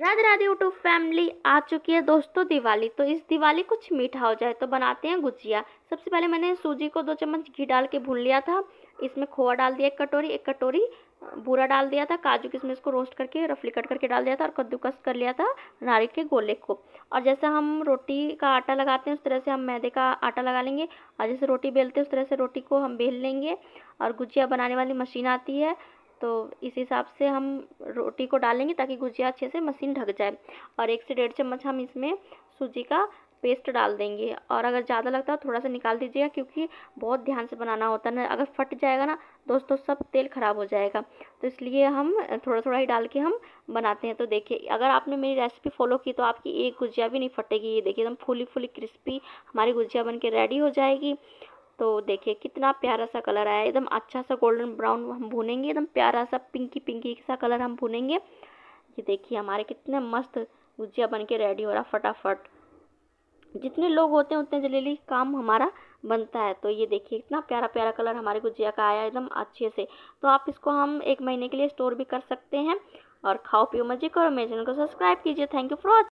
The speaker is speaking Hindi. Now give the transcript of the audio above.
राधे राधे यूट्यूब फैमिली आ चुकी है दोस्तों दिवाली तो इस दिवाली कुछ मीठा हो जाए तो बनाते हैं गुजिया सबसे पहले मैंने सूजी को दो चम्मच घी डाल के भून लिया था इसमें खोआ डाल दिया एक कटोरी एक कटोरी बूरा डाल दिया था काजू किसमें इसको रोस्ट करके रफली कट करके डाल दिया था और कद्दूकस कर लिया था नारियल के गोले को और जैसे हम रोटी का आटा लगाते हैं उस तरह से हम मैदे का आटा लगा लेंगे और जैसे रोटी बेलते हैं उस तरह से रोटी को हम बेल लेंगे और गुजिया बनाने वाली मशीन आती है तो इस हिसाब से हम रोटी को डालेंगे ताकि गुजिया अच्छे से मशीन ढक जाए और एक से डेढ़ चम्मच हम इसमें सूजी का पेस्ट डाल देंगे और अगर ज़्यादा लगता है तो थोड़ा सा निकाल दीजिएगा क्योंकि बहुत ध्यान से बनाना होता है ना अगर फट जाएगा ना दोस्तों सब तेल ख़राब हो जाएगा तो इसलिए हम थोड़ा थोड़ा ही डाल के हम बनाते हैं तो देखिए अगर आपने मेरी रेसिपी फॉलो की तो आपकी एक गुजिया भी नहीं फटेगी ये देखिए एकदम फूली फूली क्रिस्पी हमारी गुजिया बन के रेडी हो जाएगी तो देखिए कितना प्यारा सा कलर आया एकदम अच्छा सा गोल्डन ब्राउन हम भुनेंगे एकदम प्यारा सा पिंकी पिंकी सा कलर हम भुनेंगे ये देखिए हमारे कितने मस्त गुजिया बन के रेडी हो रहा फटाफट जितने लोग होते हैं उतने जल्दी काम हमारा बनता है तो ये देखिए इतना प्यारा प्यारा कलर हमारे गुजिया का आया एकदम अच्छे से तो आप इसको हम एक महीने के लिए स्टोर भी कर सकते हैं और खाओ पियो मजे करो मेरे चैनल को सब्सक्राइब कीजिए थैंक यू फॉर